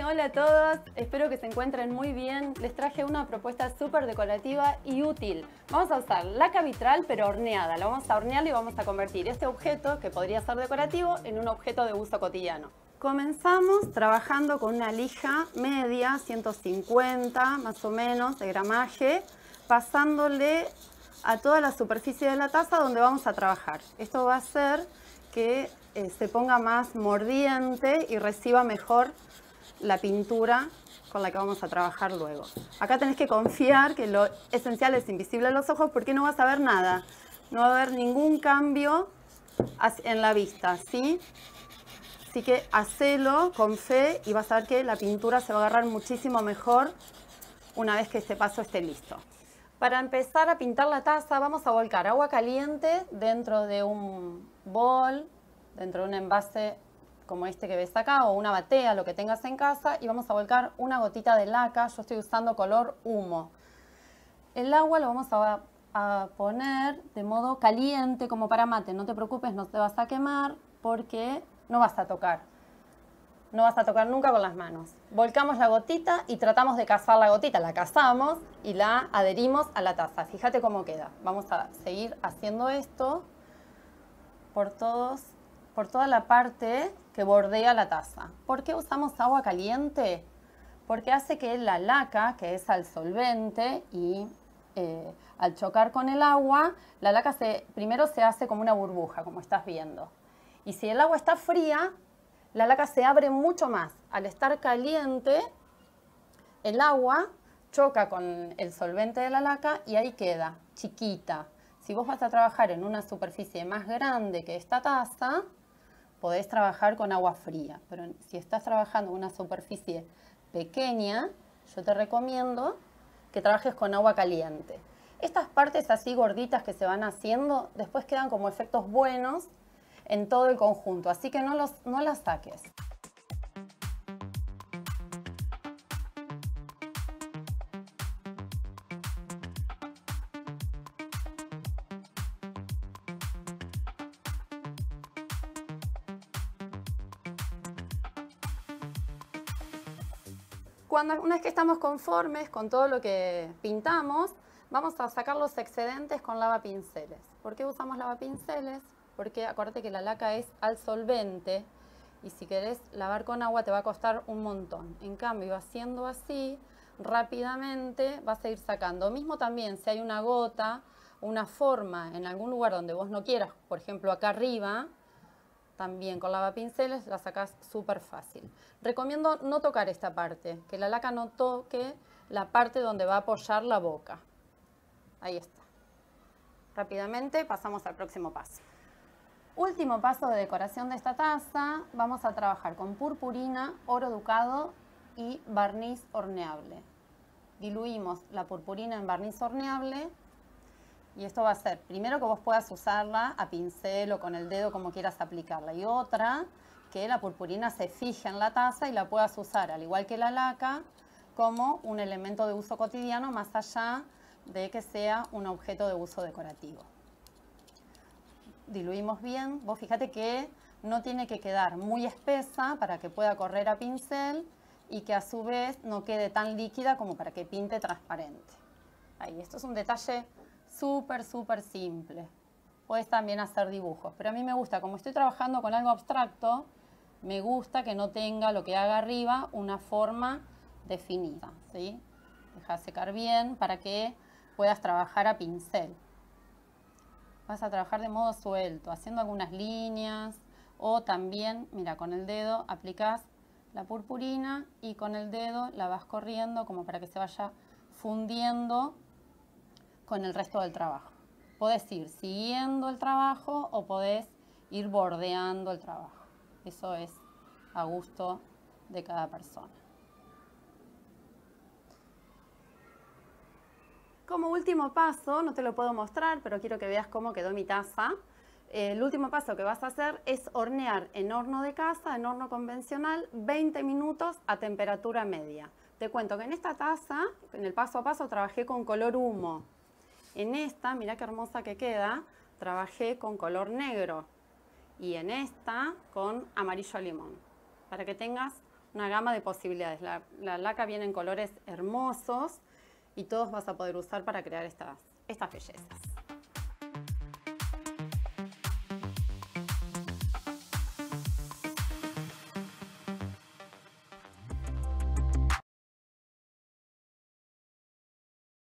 Hola a todos, espero que se encuentren muy bien. Les traje una propuesta súper decorativa y útil. Vamos a usar laca vitral pero horneada. La vamos a hornear y vamos a convertir este objeto, que podría ser decorativo, en un objeto de uso cotidiano. Comenzamos trabajando con una lija media, 150 más o menos de gramaje, pasándole a toda la superficie de la taza donde vamos a trabajar. Esto va a hacer que eh, se ponga más mordiente y reciba mejor la pintura con la que vamos a trabajar luego. Acá tenés que confiar que lo esencial es invisible a los ojos porque no vas a ver nada. No va a haber ningún cambio en la vista, ¿sí? Así que hacelo con fe y vas a ver que la pintura se va a agarrar muchísimo mejor una vez que este paso esté listo. Para empezar a pintar la taza vamos a volcar agua caliente dentro de un bol, dentro de un envase como este que ves acá, o una batea, lo que tengas en casa, y vamos a volcar una gotita de laca. Yo estoy usando color humo. El agua lo vamos a, poner de modo caliente, como para mate. No te preocupes, no te vas a quemar, porque no vas a tocar. No vas a tocar nunca con las manos. Volcamos la gotita y tratamos de cazar la gotita. La cazamos y la adherimos a la taza. Fíjate cómo queda. Vamos a seguir haciendo esto por todos por toda la parte que bordea la taza. ¿Por qué usamos agua caliente? Porque hace que la laca, que es al solvente y eh, al chocar con el agua, la laca se, primero se hace como una burbuja, como estás viendo. Y si el agua está fría, la laca se abre mucho más. Al estar caliente, el agua choca con el solvente de la laca y ahí queda, chiquita. Si vos vas a trabajar en una superficie más grande que esta taza, podés trabajar con agua fría, pero si estás trabajando una superficie pequeña, yo te recomiendo que trabajes con agua caliente. Estas partes así gorditas que se van haciendo, después quedan como efectos buenos en todo el conjunto, así que no, no las saques. una vez que estamos conformes con todo lo que pintamos, vamos a sacar los excedentes con lavapinceles. ¿Por qué usamos lavapinceles? Porque acuérdate que la laca es al solvente y si querés lavar con agua te va a costar un montón. En cambio, haciendo así, rápidamente vas a ir sacando. Mismo también si hay una gota, una forma en algún lugar donde vos no quieras, por ejemplo acá arriba, también con lavapinceles la sacas súper fácil. Recomiendo no tocar esta parte, que la laca no toque la parte donde va a apoyar la boca. Ahí está. Rápidamente pasamos al próximo paso. Último paso de decoración de esta taza, vamos a trabajar con purpurina, oro ducado y barniz horneable. Diluimos la purpurina en barniz horneable y esto va a ser, primero, que vos puedas usarla a pincel o con el dedo como quieras aplicarla. Y otra, que la purpurina se fije en la taza y la puedas usar, al igual que la laca, como un elemento de uso cotidiano, más allá de que sea un objeto de uso decorativo. Diluimos bien. Vos fíjate que no tiene que quedar muy espesa para que pueda correr a pincel y que a su vez no quede tan líquida como para que pinte transparente. Ahí, esto es un detalle súper, súper simple. Puedes también hacer dibujos, pero a mí me gusta, como estoy trabajando con algo abstracto, me gusta que no tenga lo que haga arriba una forma definida. ¿sí? Deja secar bien para que puedas trabajar a pincel. Vas a trabajar de modo suelto, haciendo algunas líneas o también, mira, con el dedo aplicas la purpurina y con el dedo la vas corriendo como para que se vaya fundiendo con el resto del trabajo. Podés ir siguiendo el trabajo o podés ir bordeando el trabajo. Eso es a gusto de cada persona. Como último paso, no te lo puedo mostrar, pero quiero que veas cómo quedó mi taza. El último paso que vas a hacer es hornear en horno de casa, en horno convencional, 20 minutos a temperatura media. Te cuento que en esta taza, en el paso a paso, trabajé con color humo. En esta, mirá qué hermosa que queda, trabajé con color negro y en esta con amarillo limón, para que tengas una gama de posibilidades. La, laca viene en colores hermosos y todos vas a poder usar para crear estas, estas bellezas.